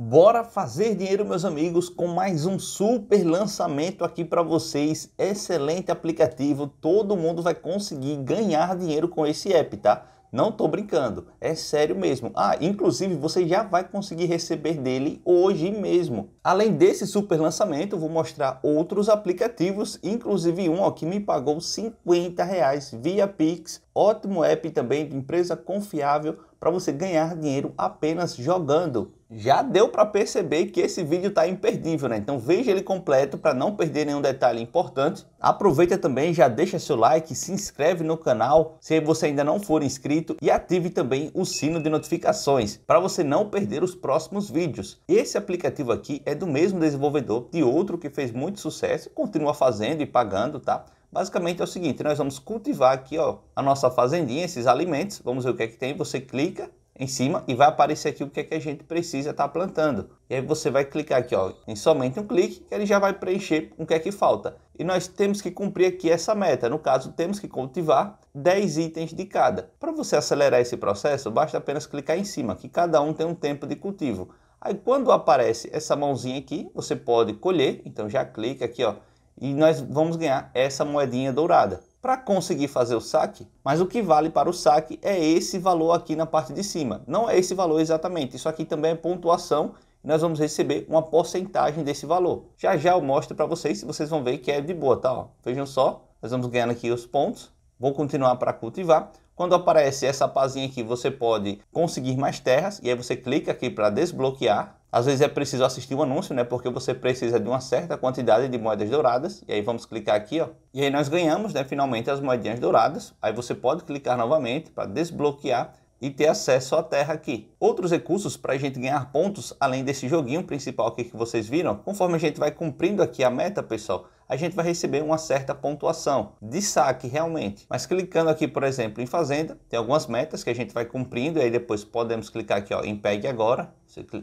Bora fazer dinheiro, meus amigos, com mais um super lançamento aqui para vocês. Excelente aplicativo, todo mundo vai conseguir ganhar dinheiro com esse app, tá? Não tô brincando, é sério mesmo. Ah, inclusive você já vai conseguir receber dele hoje mesmo. Além desse super lançamento, vou mostrar outros aplicativos, inclusive um ó, que me pagou 50 reais via Pix. Ótimo app também, de empresa confiável para você ganhar dinheiro apenas jogando. Já deu para perceber que esse vídeo está imperdível, né? Então veja ele completo para não perder nenhum detalhe importante. Aproveita também, já deixa seu like, se inscreve no canal se você ainda não for inscrito e ative também o sino de notificações para você não perder os próximos vídeos. Esse aplicativo aqui é do mesmo desenvolvedor de outro que fez muito sucesso, continua fazendo e pagando, tá? Basicamente é o seguinte, nós vamos cultivar aqui ó, a nossa fazendinha, esses alimentos, vamos ver o que é que tem, você clica em cima e vai aparecer aqui o que é que a gente precisa estar tá plantando. E aí você vai clicar aqui ó, em somente um clique, que ele já vai preencher o que é que falta. E nós temos que cumprir aqui essa meta, no caso temos que cultivar 10 itens de cada. Para você acelerar esse processo, basta apenas clicar em cima, que cada um tem um tempo de cultivo. Aí quando aparece essa mãozinha aqui, você pode colher, então já clica aqui ó, e nós vamos ganhar essa moedinha dourada. Para conseguir fazer o saque, mas o que vale para o saque é esse valor aqui na parte de cima. Não é esse valor exatamente, isso aqui também é pontuação nós vamos receber uma porcentagem desse valor. Já já eu mostro para vocês, vocês vão ver que é de boa, tá? Ó, vejam só, nós vamos ganhar aqui os pontos, vou continuar para cultivar. Quando aparece essa pazinha aqui, você pode conseguir mais terras, e aí você clica aqui para desbloquear, às vezes é preciso assistir o um anúncio, né? Porque você precisa de uma certa quantidade de moedas douradas. E aí vamos clicar aqui, ó. E aí nós ganhamos, né? Finalmente as moedinhas douradas. Aí você pode clicar novamente para desbloquear e ter acesso à terra aqui. Outros recursos para a gente ganhar pontos, além desse joguinho principal aqui que vocês viram, conforme a gente vai cumprindo aqui a meta, pessoal, a gente vai receber uma certa pontuação de saque realmente. Mas clicando aqui, por exemplo, em Fazenda, tem algumas metas que a gente vai cumprindo, e aí depois podemos clicar aqui ó, em Pegue Agora,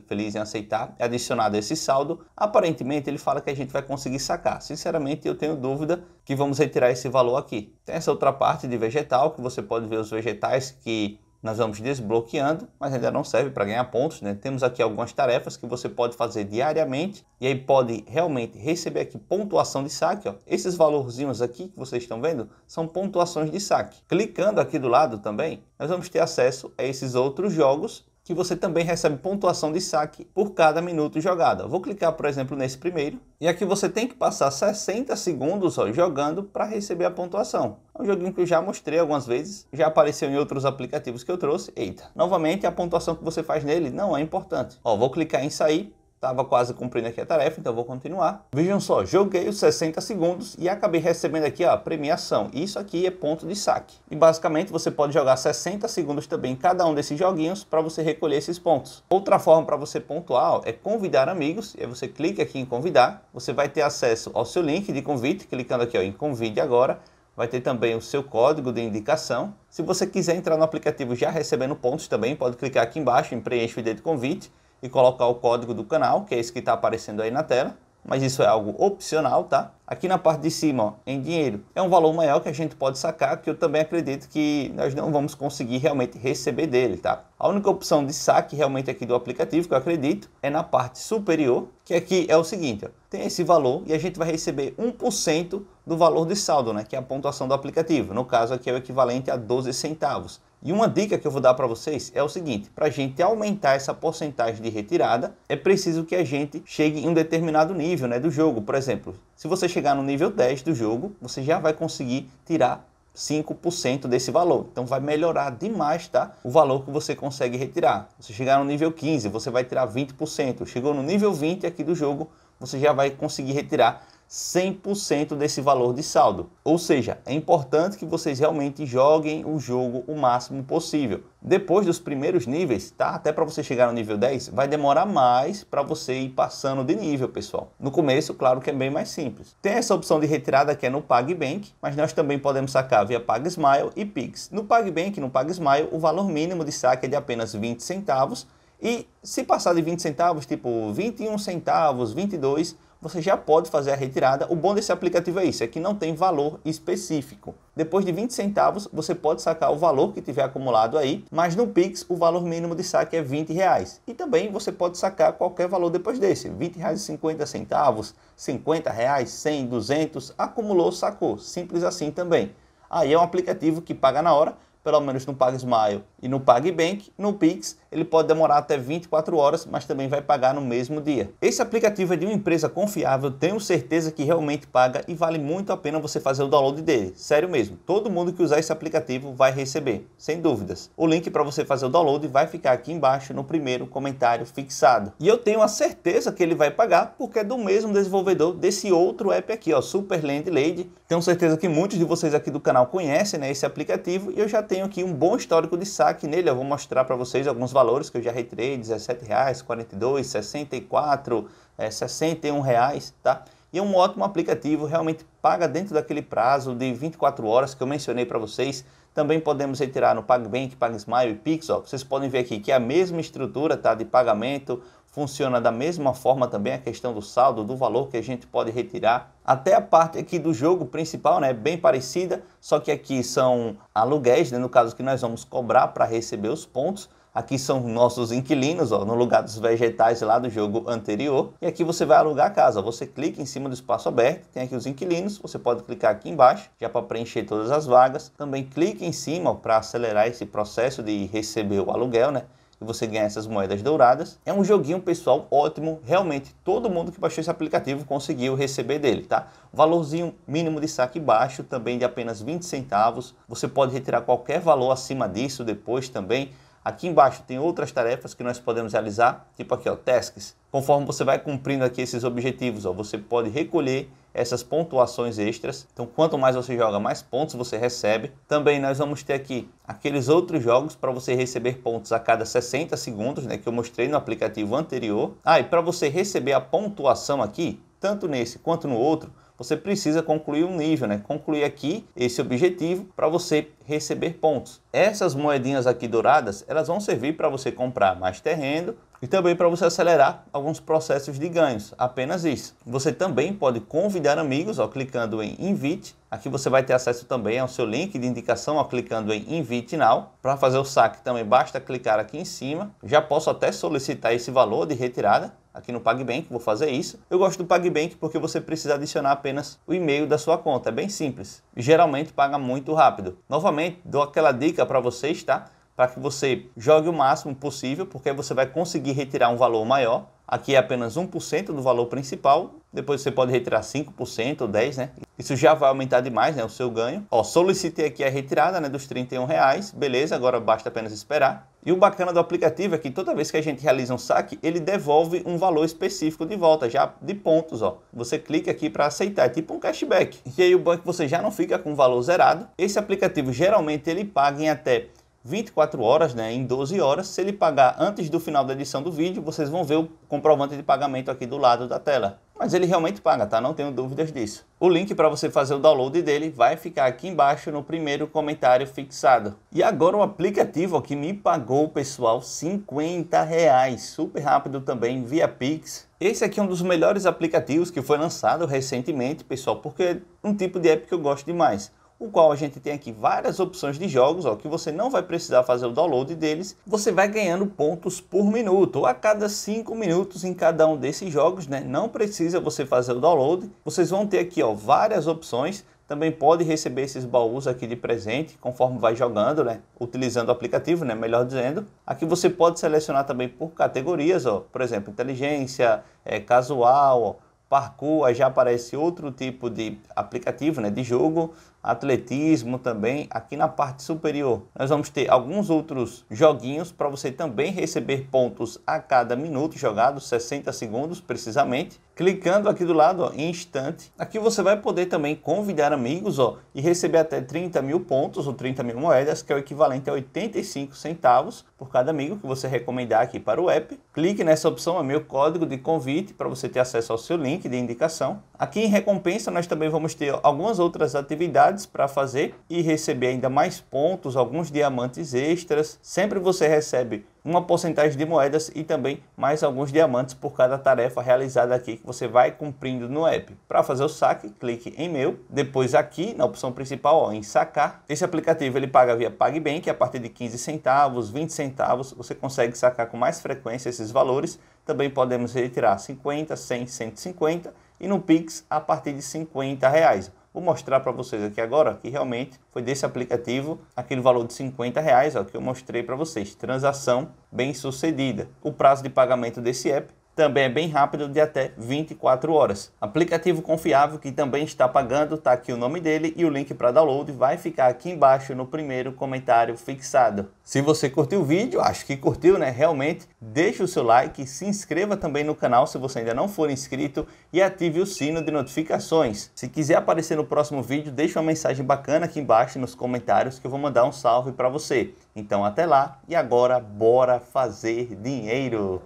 feliz em aceitar, é adicionado esse saldo, aparentemente ele fala que a gente vai conseguir sacar. Sinceramente, eu tenho dúvida que vamos retirar esse valor aqui. Tem essa outra parte de vegetal, que você pode ver os vegetais que nós vamos desbloqueando, mas ainda não serve para ganhar pontos, né? Temos aqui algumas tarefas que você pode fazer diariamente e aí pode realmente receber aqui pontuação de saque, ó. Esses valorzinhos aqui que vocês estão vendo são pontuações de saque. Clicando aqui do lado também, nós vamos ter acesso a esses outros jogos que você também recebe pontuação de saque por cada minuto jogado. Vou clicar, por exemplo, nesse primeiro. E aqui você tem que passar 60 segundos ó, jogando para receber a pontuação. É um joguinho que eu já mostrei algumas vezes, já apareceu em outros aplicativos que eu trouxe. Eita, novamente a pontuação que você faz nele não é importante. Ó, vou clicar em sair Estava quase cumprindo aqui a tarefa, então vou continuar. Vejam só, joguei os 60 segundos e acabei recebendo aqui a premiação. Isso aqui é ponto de saque. E basicamente você pode jogar 60 segundos também em cada um desses joguinhos para você recolher esses pontos. Outra forma para você pontuar é convidar amigos. E aí você clica aqui em convidar. Você vai ter acesso ao seu link de convite, clicando aqui ó, em convide agora. Vai ter também o seu código de indicação. Se você quiser entrar no aplicativo já recebendo pontos também, pode clicar aqui embaixo em preenche o ID de convite e colocar o código do canal, que é esse que está aparecendo aí na tela mas isso é algo opcional, tá? Aqui na parte de cima, ó, em dinheiro, é um valor maior que a gente pode sacar, que eu também acredito que nós não vamos conseguir realmente receber dele, tá? A única opção de saque realmente aqui do aplicativo, que eu acredito, é na parte superior, que aqui é o seguinte, ó, tem esse valor e a gente vai receber 1% do valor de saldo, né, que é a pontuação do aplicativo. No caso aqui é o equivalente a 12 centavos. E uma dica que eu vou dar para vocês é o seguinte: para a gente aumentar essa porcentagem de retirada, é preciso que a gente chegue em um determinado nível né, do jogo. Por exemplo, se você chegar no nível 10 do jogo, você já vai conseguir tirar 5% desse valor. Então vai melhorar demais, tá? O valor que você consegue retirar. Você chegar no nível 15, você vai tirar 20%. Chegou no nível 20 aqui do jogo, você já vai conseguir retirar 100% desse valor de saldo. Ou seja, é importante que vocês realmente joguem o jogo o máximo possível. Depois dos primeiros níveis, tá? Até para você chegar no nível 10, vai demorar mais para você ir passando de nível, pessoal. No começo, claro que é bem mais simples. Tem essa opção de retirada que é no PagBank, mas nós também podemos sacar via PagSmile e Pix. No PagBank, no PagSmile, o valor mínimo de saque é de apenas 20 centavos e se passar de 20 centavos, tipo 21 centavos, 22, você já pode fazer a retirada. O bom desse aplicativo é isso, é que não tem valor específico. Depois de 20 centavos, você pode sacar o valor que tiver acumulado aí, mas no Pix o valor mínimo de saque é 20 reais. E também você pode sacar qualquer valor depois desse, 20 reais e 50 centavos, 50 reais, 100, 200, acumulou, sacou, simples assim também. Aí é um aplicativo que paga na hora, pelo menos no PagSmile e no PagBank, no Pix, ele pode demorar até 24 horas, mas também vai pagar no mesmo dia. Esse aplicativo é de uma empresa confiável, tenho certeza que realmente paga e vale muito a pena você fazer o download dele. Sério mesmo, todo mundo que usar esse aplicativo vai receber, sem dúvidas. O link para você fazer o download vai ficar aqui embaixo no primeiro comentário fixado. E eu tenho a certeza que ele vai pagar porque é do mesmo desenvolvedor desse outro app aqui, ó, Superland Lady. Tenho certeza que muitos de vocês aqui do canal conhecem né, esse aplicativo e eu já tenho aqui um bom histórico de saque aqui nele eu vou mostrar para vocês alguns valores que eu já retirei, R$17,00, R$42,00, R$64,00, é, R$61,00, tá? E é um ótimo aplicativo, realmente paga dentro daquele prazo de 24 horas que eu mencionei para vocês. Também podemos retirar no PagBank, PagSmile e Pix, ó. Vocês podem ver aqui que é a mesma estrutura, tá? De pagamento, funciona da mesma forma também a questão do saldo, do valor que a gente pode retirar. Até a parte aqui do jogo principal, né, bem parecida, só que aqui são aluguéis, né, no caso que nós vamos cobrar para receber os pontos. Aqui são nossos inquilinos, ó, no lugar dos vegetais lá do jogo anterior. E aqui você vai alugar a casa. Você clica em cima do espaço aberto, tem aqui os inquilinos. Você pode clicar aqui embaixo, já para preencher todas as vagas. Também clique em cima para acelerar esse processo de receber o aluguel, né? e você ganha essas moedas douradas. É um joguinho, pessoal, ótimo. Realmente, todo mundo que baixou esse aplicativo conseguiu receber dele, tá? Valorzinho mínimo de saque baixo, também de apenas 20 centavos. Você pode retirar qualquer valor acima disso depois também. Aqui embaixo tem outras tarefas que nós podemos realizar, tipo aqui, ó, tasks. Conforme você vai cumprindo aqui esses objetivos, ó, você pode recolher essas pontuações extras. Então, quanto mais você joga, mais pontos você recebe. Também nós vamos ter aqui aqueles outros jogos para você receber pontos a cada 60 segundos, né, que eu mostrei no aplicativo anterior. Ah, e para você receber a pontuação aqui, tanto nesse quanto no outro, você precisa concluir um nível, né? Concluir aqui esse objetivo para você receber pontos. Essas moedinhas aqui douradas, elas vão servir para você comprar mais terreno, e também para você acelerar alguns processos de ganhos, apenas isso. Você também pode convidar amigos ó, clicando em Invite. Aqui você vai ter acesso também ao seu link de indicação ó, clicando em Invite Now. Para fazer o saque também basta clicar aqui em cima. Já posso até solicitar esse valor de retirada aqui no PagBank, vou fazer isso. Eu gosto do PagBank porque você precisa adicionar apenas o e-mail da sua conta, é bem simples. Geralmente paga muito rápido. Novamente, dou aquela dica para vocês, tá? Para que você jogue o máximo possível, porque você vai conseguir retirar um valor maior. Aqui é apenas 1% do valor principal, depois você pode retirar 5% ou 10%, né? Isso já vai aumentar demais né, o seu ganho. Ó, solicitei aqui a retirada né, dos 31 reais, beleza, agora basta apenas esperar. E o bacana do aplicativo é que toda vez que a gente realiza um saque, ele devolve um valor específico de volta, já de pontos, ó. Você clica aqui para aceitar, é tipo um cashback. E aí o banco você já não fica com o valor zerado. Esse aplicativo geralmente ele paga em até 24 horas, né, em 12 horas. Se ele pagar antes do final da edição do vídeo, vocês vão ver o comprovante de pagamento aqui do lado da tela mas ele realmente paga, tá? Não tenho dúvidas disso. O link para você fazer o download dele vai ficar aqui embaixo no primeiro comentário fixado. E agora o um aplicativo que me pagou, pessoal, 50 reais, super rápido também via Pix. Esse aqui é um dos melhores aplicativos que foi lançado recentemente, pessoal, porque é um tipo de app que eu gosto demais o qual a gente tem aqui várias opções de jogos, ó, que você não vai precisar fazer o download deles. Você vai ganhando pontos por minuto, ou a cada 5 minutos em cada um desses jogos, né? Não precisa você fazer o download. Vocês vão ter aqui, ó, várias opções. Também pode receber esses baús aqui de presente, conforme vai jogando, né? Utilizando o aplicativo, né? Melhor dizendo. Aqui você pode selecionar também por categorias, ó. Por exemplo, inteligência, é, casual, ó, parkour. Aí já aparece outro tipo de aplicativo, né? De jogo atletismo também aqui na parte superior. Nós vamos ter alguns outros joguinhos para você também receber pontos a cada minuto jogado, 60 segundos precisamente. Clicando aqui do lado, ó, em instante, aqui você vai poder também convidar amigos ó, e receber até 30 mil pontos ou 30 mil moedas, que é o equivalente a 85 centavos por cada amigo que você recomendar aqui para o app. Clique nessa opção, é meu código de convite para você ter acesso ao seu link de indicação. Aqui em recompensa nós também vamos ter algumas outras atividades para fazer e receber ainda mais pontos, alguns diamantes extras. Sempre você recebe uma porcentagem de moedas e também mais alguns diamantes por cada tarefa realizada aqui que você vai cumprindo no app. Para fazer o saque, clique em meu, depois aqui na opção principal ó, em sacar. Esse aplicativo ele paga via PagBank a partir de 15 centavos, 20 centavos, você consegue sacar com mais frequência esses valores. Também podemos retirar 50, 100, 150 e no Pix a partir de 50 reais. Vou mostrar para vocês aqui agora que realmente foi desse aplicativo aquele valor de 50 reais ó, que eu mostrei para vocês. Transação bem sucedida. O prazo de pagamento desse app também é bem rápido, de até 24 horas. Aplicativo confiável que também está pagando, tá aqui o nome dele e o link para download vai ficar aqui embaixo no primeiro comentário fixado. Se você curtiu o vídeo, acho que curtiu, né? Realmente, deixe o seu like, se inscreva também no canal se você ainda não for inscrito e ative o sino de notificações. Se quiser aparecer no próximo vídeo, deixe uma mensagem bacana aqui embaixo nos comentários que eu vou mandar um salve para você. Então até lá e agora bora fazer dinheiro.